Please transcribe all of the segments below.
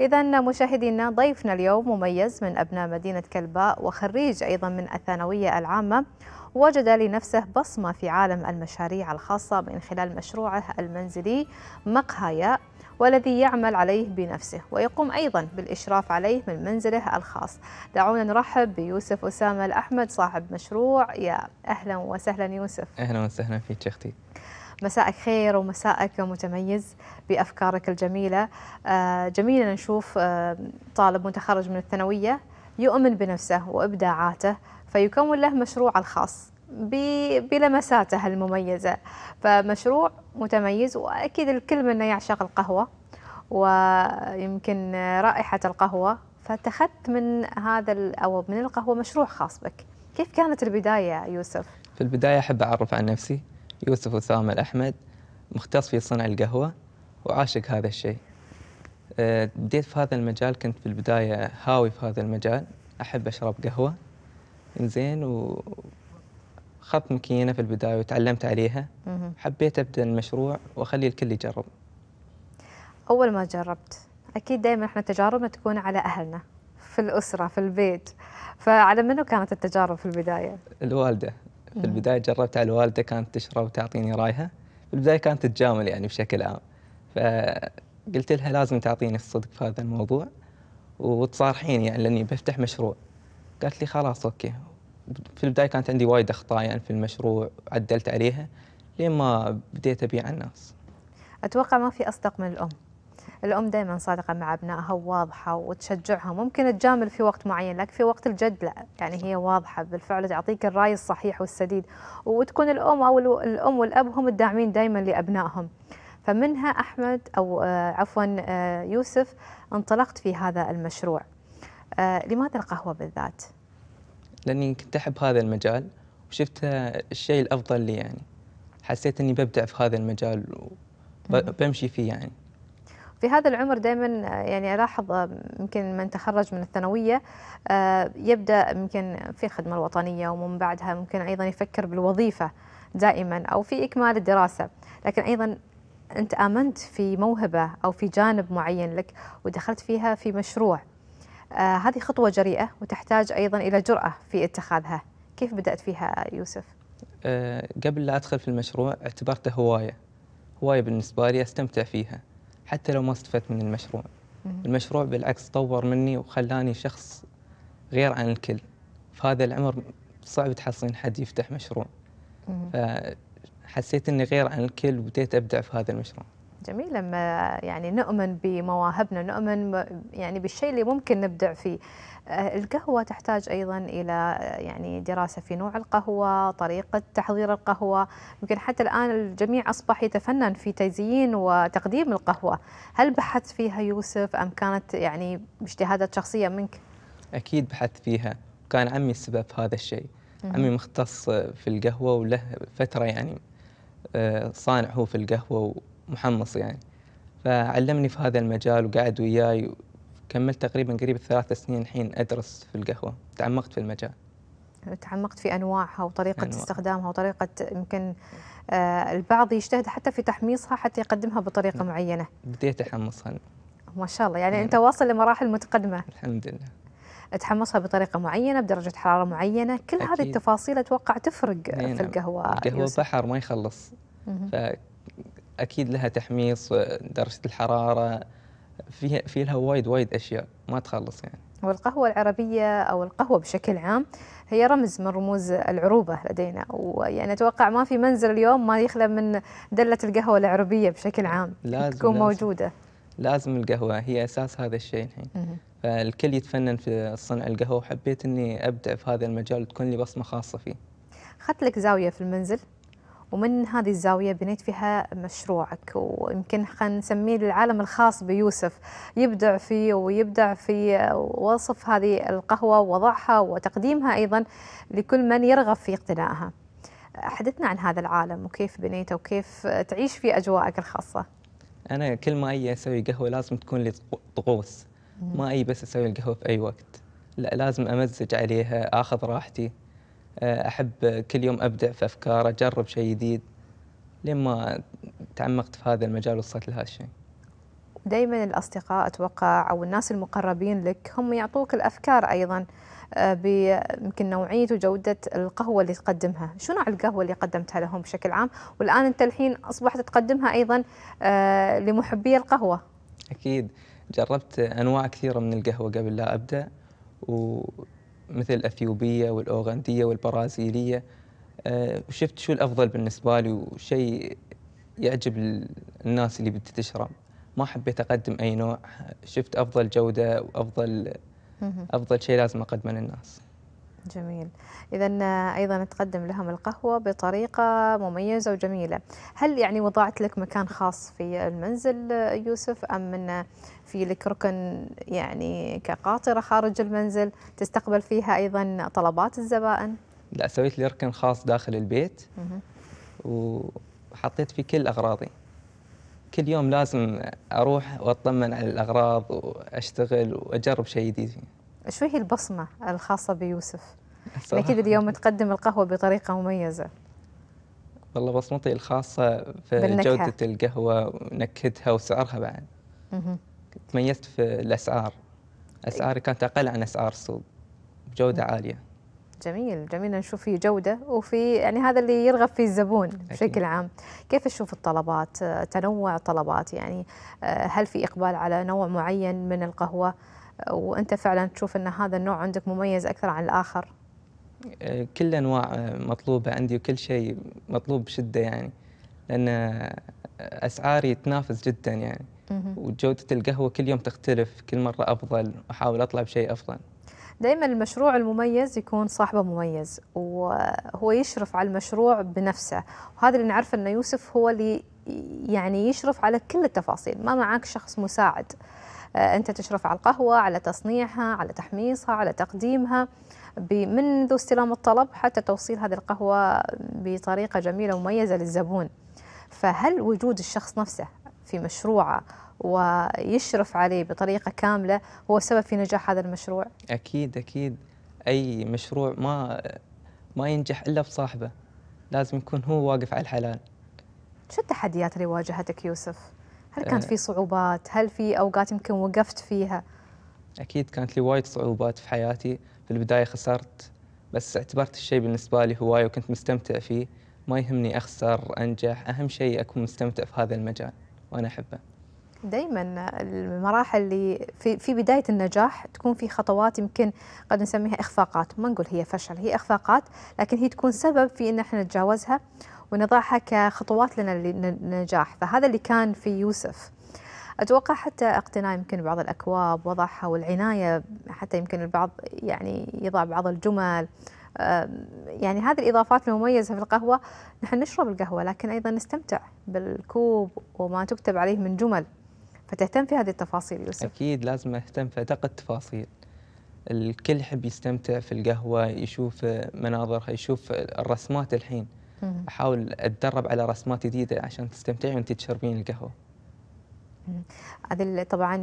إذا مشاهدينا ضيفنا اليوم مميز من أبناء مدينة كلباء وخريج أيضا من الثانوية العامة وجد لنفسه بصمة في عالم المشاريع الخاصة من خلال مشروعه المنزلي مقهى ياء والذي يعمل عليه بنفسه ويقوم أيضا بالإشراف عليه من منزله الخاص دعونا نرحب بيوسف أسامة الأحمد صاحب مشروع يا أهلا وسهلا يوسف أهلا وسهلا فيك أختي مساءك خير ومساءك متميز بأفكارك الجميلة آه، جميل نشوف آه، طالب متخرج من الثانوية يؤمن بنفسه وإبداعاته فيكون له مشروع الخاص بلمساته المميزة فمشروع متميز وأكيد الكل منا يعشق القهوة ويمكن رائحة القهوة فاتخذت من هذا أو من القهوة مشروع خاص بك كيف كانت البداية يوسف؟ في البداية أحب أعرف عن نفسي يوسف أسامة الأحمد مختص في صنع القهوة وعاشق هذا الشيء أه، بديت في هذا المجال كنت في البداية هاوي في هذا المجال أحب أشرب قهوة زين و خط مكينة في البداية وتعلمت عليها حبيت أبدأ المشروع وأخلي الكل يجرب أول ما جربت أكيد دائما إحنا تجاربنا تكون على أهلنا في الأسرة في البيت فعلى منو كانت التجارب في البداية؟ الوالدة في البدايه جربت على الوالده كانت تشرب وتعطيني رايها في البدايه كانت تتجامل يعني بشكل عام فقلت لها لازم تعطيني الصدق في هذا الموضوع وتصارحيني يعني لاني بفتح مشروع قالت لي خلاص اوكي في البدايه كانت عندي وايد اخطاء يعني في المشروع عدلت عليها لين ما بديت ابيع الناس اتوقع ما في اصدق من الام الأم دائما صادقة مع أبنائها وواضحة وتشجعها ممكن تجامل في وقت معين لكن في وقت الجد لا يعني هي واضحة بالفعل تعطيك الرأي الصحيح والسديد وتكون الأم أو الأم والأب هم الداعمين دائما لأبنائهم فمنها أحمد أو آه، عفوا آه، يوسف انطلقت في هذا المشروع آه، لماذا القهوة بالذات؟ لأني كنت أحب هذا المجال وشفت الشيء الأفضل لي يعني حسيت أني ببدع في هذا المجال وبمشي فيه يعني في هذا العمر دائما آه، يعني ألاحظ آه، يمكن من تخرج من الثانوية آه، يبدأ يمكن في الخدمة الوطنية ومن بعدها ممكن أيضا يفكر بالوظيفة دائما أو في إكمال الدراسة لكن أيضا أنت آمنت في موهبة أو في جانب معين لك ودخلت فيها في مشروع هذه خطوة جريئة وتحتاج أيضا إلى جرأة في اتخاذها كيف بدأت فيها يوسف؟ قبل لا أدخل في المشروع اعتبرته هواية هواية بالنسبة لي أستمتع فيها حتى لو ما استفدت من المشروع المشروع بالعكس طور مني وخلاني شخص غير عن الكل في هذا العمر صعب تحصلين حد يفتح مشروع فحسيت اني غير عن الكل وبديت ابدع في هذا المشروع جميل لما يعني نؤمن بمواهبنا نؤمن يعني بالشيء اللي ممكن نبدع فيه آه، القهوة تحتاج أيضا إلى يعني دراسة في نوع القهوة طريقة تحضير القهوة يمكن حتى الآن الجميع أصبح يتفنن في تزيين وتقديم القهوة هل بحثت فيها يوسف أم كانت يعني اجتهادات شخصية منك؟ أكيد بحثت فيها وكان عمي السبب في هذا الشيء عمي مختص في القهوة وله فترة يعني آه، صانع هو في القهوة محمص يعني فعلمني في هذا المجال وقعد وياي كملت تقريبا قريب ثلاث سنين الحين ادرس في القهوه تعمقت في المجال تعمقت في انواعها وطريقه أنواع. استخدامها وطريقه يمكن آه البعض يجتهد حتى في تحميصها حتى يقدمها بطريقه نعم. معينه بديت احمصها ما شاء الله يعني نعم. انت واصل لمراحل متقدمه الحمد لله تحمصها بطريقه معينه بدرجه حراره معينه كل أكيد. هذه التفاصيل اتوقع تفرق نعم. في القهوه القهوه بحر ما يخلص اكيد لها تحميص درجه الحراره فيها في لها وايد وايد اشياء ما تخلص يعني والقهوة العربية أو القهوة بشكل عام هي رمز من رموز العروبة لدينا ويعني أتوقع ما في منزل اليوم ما يخلى من دلة القهوة العربية بشكل عام لازم تكون لازم موجودة لازم القهوة هي أساس هذا الشيء الحين فالكل يتفنن في صنع القهوة وحبيت أني أبدأ في هذا المجال وتكون لي بصمة خاصة فيه خدت لك زاوية في المنزل ومن هذه الزاوية بنيت فيها مشروعك ويمكن خلينا نسميه العالم الخاص بيوسف يبدع فيه ويبدع في وصف هذه القهوة ووضعها وتقديمها أيضا لكل من يرغب في اقتنائها حدثنا عن هذا العالم وكيف بنيته وكيف تعيش في أجواءك الخاصة أنا كل ما أي أسوي قهوة لازم تكون لي طقوس ما أي بس أسوي القهوة في أي وقت لا لازم أمزج عليها أخذ راحتي آه، احب كل يوم ابدع في افكار اجرب شيء جديد لما تعمقت في هذا المجال وصلت لهذا الشيء دائما الاصدقاء اتوقع او الناس المقربين لك هم يعطوك الافكار ايضا آه، يمكن نوعيه وجوده القهوه اللي تقدمها، شو نوع القهوه اللي قدمتها لهم بشكل عام؟ والان انت الحين اصبحت تقدمها ايضا آه، لمحبي القهوه. اكيد جربت انواع كثيره من القهوه قبل لا ابدا و مثل الأثيوبية والأوغندية والبرازيلية آه، شفت شو الأفضل بالنسبة لي وشيء يعجب الناس اللي بدها تشرب ما حبيت أقدم أي نوع شفت أفضل جودة وأفضل أفضل شيء لازم أقدمه للناس جميل إذا أيضا تقدم لهم القهوة بطريقة مميزة وجميلة هل يعني وضعت لك مكان خاص في المنزل يوسف أم أن في لك ركن يعني كقاطرة خارج المنزل تستقبل فيها أيضا طلبات الزبائن؟ لا سويت لي ركن خاص داخل البيت وحطيت فيه كل أغراضي كل يوم لازم أروح وأطمن على الأغراض وأشتغل وأجرب شيء جديد فيه شو هي البصمة الخاصة بيوسف؟ أكيد اليوم تقدم القهوة بطريقة مميزة والله بصمتي الخاصة في بالنكهة. جودة القهوة ونكهتها وسعرها بعد تميزت في الأسعار أسعاري كانت أقل عن أسعار السوق بجودة عالية جميل جميل نشوف في جودة وفي يعني هذا اللي يرغب فيه الزبون بشكل عام كيف تشوف الطلبات آه، تنوع طلبات يعني آه، هل في إقبال على نوع معين من القهوة وانت فعلا تشوف ان هذا النوع عندك مميز اكثر عن الاخر كل الانواع آه، مطلوبه عندي وكل شيء مطلوب بشده يعني لان آه، اسعاري تنافس جدا يعني وجوده القهوه كل يوم تختلف كل مره افضل احاول اطلع بشيء افضل دائما المشروع المميز يكون صاحبه مميز وهو يشرف على المشروع بنفسه وهذا اللي نعرفه انه يوسف هو اللي يعني يشرف على كل التفاصيل ما معك شخص مساعد آه، أنت تشرف على القهوة على تصنيعها على تحميصها على تقديمها منذ استلام الطلب حتى توصيل هذه القهوة بطريقة جميلة ومميزة للزبون فهل وجود الشخص نفسه في مشروعه ويشرف عليه بطريقه كامله هو سبب في نجاح هذا المشروع اكيد اكيد اي مشروع ما ما ينجح الا بصاحبه لازم يكون هو واقف على الحلال شو التحديات اللي واجهتك يوسف هل كانت آه. في صعوبات؟ هل في اوقات يمكن وقفت فيها؟ اكيد كانت لي وايد صعوبات في حياتي، في البدايه خسرت بس اعتبرت الشيء بالنسبه لي هوايه وكنت مستمتع فيه، ما يهمني اخسر انجح، اهم شيء اكون مستمتع في هذا المجال وانا احبه. دائما المراحل اللي في في بدايه النجاح تكون في خطوات يمكن قد نسميها اخفاقات، ما نقول هي فشل، هي اخفاقات، لكن هي تكون سبب في ان احنا نتجاوزها ونضعها كخطوات لنا للنجاح فهذا اللي كان في يوسف أتوقع حتى اقتناء يمكن بعض الأكواب وضعها والعناية حتى يمكن البعض يعني يضع بعض الجمل يعني هذه الإضافات المميزة في القهوة نحن نشرب القهوة لكن أيضا نستمتع بالكوب وما تكتب عليه من جمل فتهتم في هذه التفاصيل يوسف أكيد لازم أهتم في أدق التفاصيل الكل يحب يستمتع في القهوة يشوف مناظرها يشوف الرسمات الحين احاول اتدرب على رسمات جديده عشان تستمتعين وانت تشربين القهوه هذا طبعا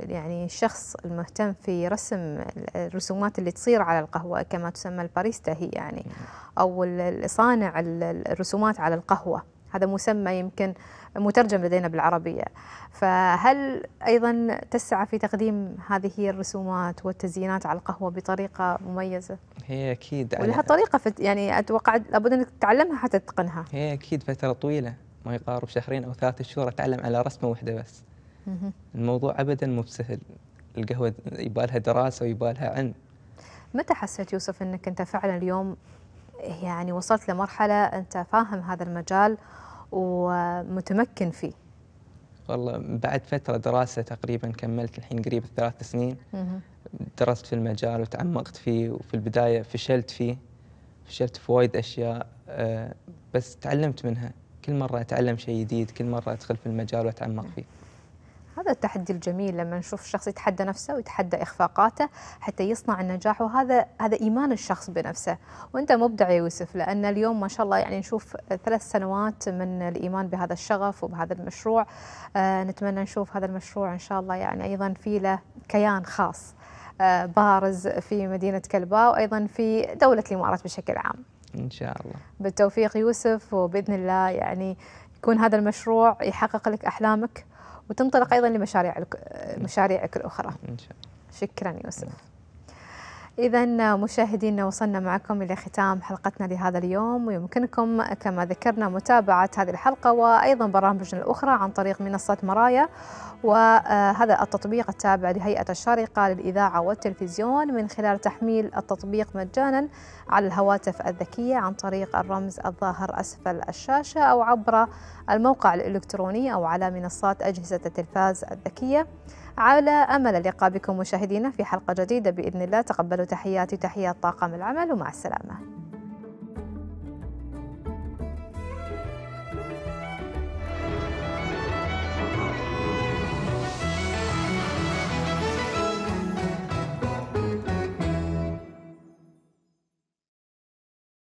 يعني الشخص المهتم في رسم الرسومات اللي تصير على القهوة كما تسمى الباريستا هي يعني أو صانع الرسومات على القهوة هذا مسمى يمكن مترجم لدينا بالعربية فهل أيضا تسعى في تقديم هذه الرسومات والتزيينات على القهوة بطريقة مميزة؟ هي أكيد يعني ولها طريقة يعني أتوقع لابد أنك تتعلمها حتى تتقنها هي أكيد فترة طويلة ما يقارب شهرين أو ثلاثة شهور أتعلم على رسمة واحدة بس الموضوع أبدا مو بسهل القهوة يبالها دراسة ويبالها علم متى حسيت يوسف أنك أنت فعلا اليوم يعني وصلت لمرحلة أنت فاهم هذا المجال ومتمكن فيه والله بعد فترة دراسة تقريبا كملت الحين قريب ثلاث سنين درست في المجال وتعمقت فيه وفي البداية فشلت فيه فشلت في وايد أشياء آه، بس تعلمت منها كل مرة أتعلم شيء جديد كل مرة أدخل في المجال وأتعمق فيه هذا التحدي الجميل لما نشوف الشخص يتحدى نفسه ويتحدى اخفاقاته حتى يصنع النجاح وهذا هذا ايمان الشخص بنفسه وانت مبدع يا يوسف لان اليوم ما شاء الله يعني نشوف ثلاث سنوات من الايمان بهذا الشغف وبهذا المشروع آه نتمنى نشوف هذا المشروع ان شاء الله يعني ايضا في له كيان خاص آه بارز في مدينه كلباء وايضا في دوله الامارات بشكل عام ان شاء الله بالتوفيق يوسف وباذن الله يعني يكون هذا المشروع يحقق لك احلامك وتنطلق ايضا لمشاريعك مشاريعك الاخرى ان شاء الله شكرا يوسف إذا مشاهدينا وصلنا معكم إلى ختام حلقتنا لهذا اليوم ويمكنكم كما ذكرنا متابعة هذه الحلقة وأيضا برامجنا الأخرى عن طريق منصة مرايا وهذا التطبيق التابع لهيئة الشارقة للإذاعة والتلفزيون من خلال تحميل التطبيق مجانا على الهواتف الذكية عن طريق الرمز الظاهر أسفل الشاشة أو عبر الموقع الإلكتروني أو على منصات أجهزة التلفاز الذكية. على أمل اللقاء بكم مشاهدينا في حلقة جديدة بإذن الله تقبلوا تحياتي تحيات طاقم العمل ومع السلامة